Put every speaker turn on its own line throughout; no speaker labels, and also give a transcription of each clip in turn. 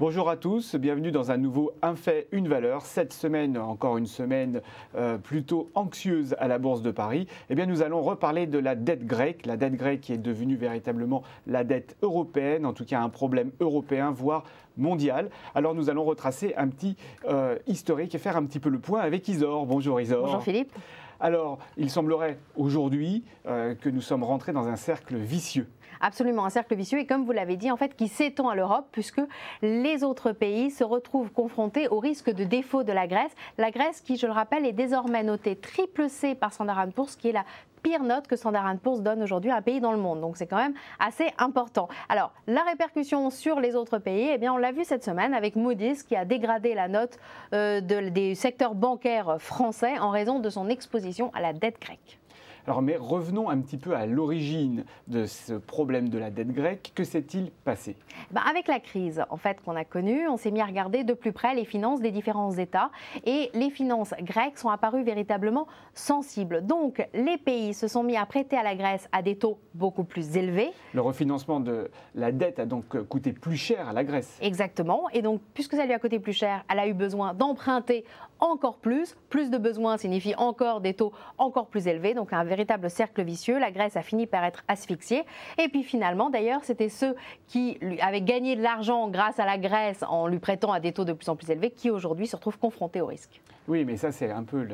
Bonjour à tous, bienvenue dans un nouveau Un fait, une valeur. Cette semaine, encore une semaine euh, plutôt anxieuse à la Bourse de Paris, eh bien, nous allons reparler de la dette grecque, la dette grecque qui est devenue véritablement la dette européenne, en tout cas un problème européen, voire mondial. Alors nous allons retracer un petit euh, historique et faire un petit peu le point avec Isor. Bonjour Isor. Bonjour Philippe. Alors, il semblerait aujourd'hui euh, que nous sommes rentrés dans un cercle vicieux.
Absolument, un cercle vicieux et comme vous l'avez dit, en fait, qui s'étend à l'Europe puisque les autres pays se retrouvent confrontés au risque de défaut de la Grèce. La Grèce qui, je le rappelle, est désormais notée triple C par Standard ce qui est la pire note que Standard Poor's donne aujourd'hui à un pays dans le monde. Donc c'est quand même assez important. Alors la répercussion sur les autres pays, eh bien on l'a vu cette semaine avec Moody's qui a dégradé la note euh, des secteurs bancaires français en raison de son exposition à la dette grecque.
Alors, mais revenons un petit peu à l'origine de ce problème de la dette grecque. Que s'est-il passé eh
ben, Avec la crise, en fait, qu'on a connue, on s'est mis à regarder de plus près les finances des différents États et les finances grecques sont apparues véritablement sensibles. Donc, les pays se sont mis à prêter à la Grèce à des taux beaucoup plus élevés.
Le refinancement de la dette a donc coûté plus cher à la
Grèce. Exactement. Et donc, puisque ça lui a coûté plus cher, elle a eu besoin d'emprunter encore plus. Plus de besoins signifie encore des taux encore plus élevés, donc un véritable cercle vicieux. La Grèce a fini par être asphyxiée. Et puis finalement, d'ailleurs, c'était ceux qui avaient gagné de l'argent grâce à la Grèce en lui prêtant à des taux de plus en plus élevés qui aujourd'hui se retrouvent confrontés au risque.
Oui, mais ça, c'est un peu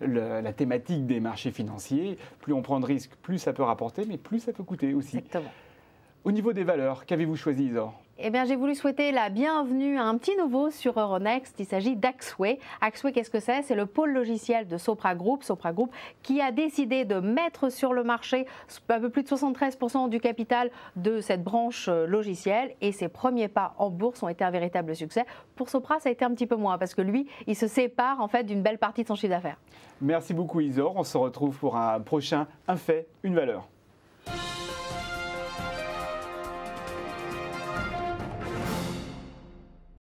la thématique des marchés financiers. Plus on prend de risques, plus ça peut rapporter, mais plus ça peut coûter aussi. Exactement. Au niveau des valeurs, qu'avez-vous choisi, Isor
eh bien, j'ai voulu souhaiter la bienvenue à un petit nouveau sur Euronext. Il s'agit d'Axway. Axway, qu'est-ce que c'est C'est le pôle logiciel de Sopra Group. Sopra Group qui a décidé de mettre sur le marché un peu plus de 73% du capital de cette branche euh, logicielle. Et ses premiers pas en bourse ont été un véritable succès. Pour Sopra, ça a été un petit peu moins parce que lui, il se sépare en fait d'une belle partie de son chiffre d'affaires.
Merci beaucoup, Isor. On se retrouve pour un prochain Un fait, une valeur.